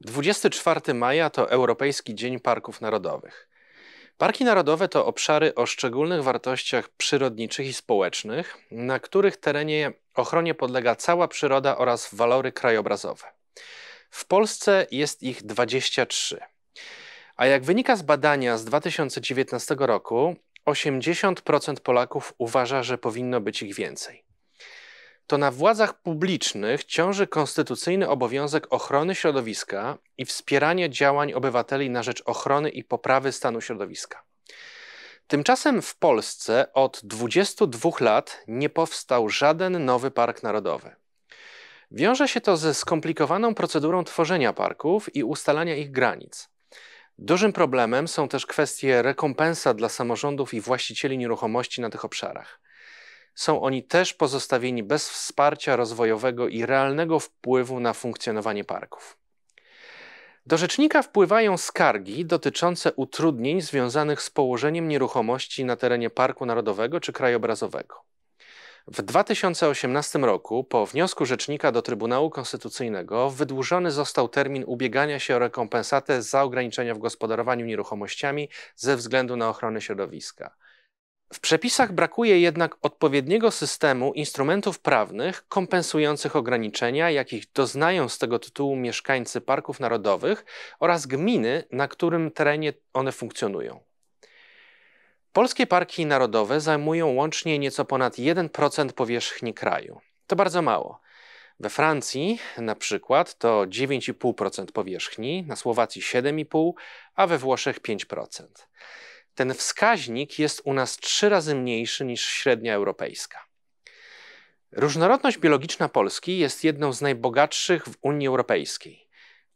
24 maja to Europejski Dzień Parków Narodowych. Parki narodowe to obszary o szczególnych wartościach przyrodniczych i społecznych, na których terenie ochronie podlega cała przyroda oraz walory krajobrazowe. W Polsce jest ich 23. A jak wynika z badania z 2019 roku, 80% Polaków uważa, że powinno być ich więcej to na władzach publicznych ciąży konstytucyjny obowiązek ochrony środowiska i wspierania działań obywateli na rzecz ochrony i poprawy stanu środowiska. Tymczasem w Polsce od 22 lat nie powstał żaden nowy park narodowy. Wiąże się to ze skomplikowaną procedurą tworzenia parków i ustalania ich granic. Dużym problemem są też kwestie rekompensat dla samorządów i właścicieli nieruchomości na tych obszarach są oni też pozostawieni bez wsparcia rozwojowego i realnego wpływu na funkcjonowanie parków. Do rzecznika wpływają skargi dotyczące utrudnień związanych z położeniem nieruchomości na terenie Parku Narodowego czy Krajobrazowego. W 2018 roku, po wniosku rzecznika do Trybunału Konstytucyjnego, wydłużony został termin ubiegania się o rekompensatę za ograniczenia w gospodarowaniu nieruchomościami ze względu na ochronę środowiska. W przepisach brakuje jednak odpowiedniego systemu instrumentów prawnych kompensujących ograniczenia, jakich doznają z tego tytułu mieszkańcy parków narodowych oraz gminy, na którym terenie one funkcjonują. Polskie parki narodowe zajmują łącznie nieco ponad 1% powierzchni kraju. To bardzo mało. We Francji na przykład to 9,5% powierzchni, na Słowacji 7,5%, a we Włoszech 5% ten wskaźnik jest u nas trzy razy mniejszy niż średnia europejska. Różnorodność biologiczna Polski jest jedną z najbogatszych w Unii Europejskiej,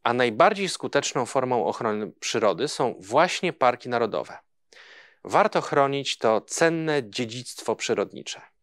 a najbardziej skuteczną formą ochrony przyrody są właśnie parki narodowe. Warto chronić to cenne dziedzictwo przyrodnicze.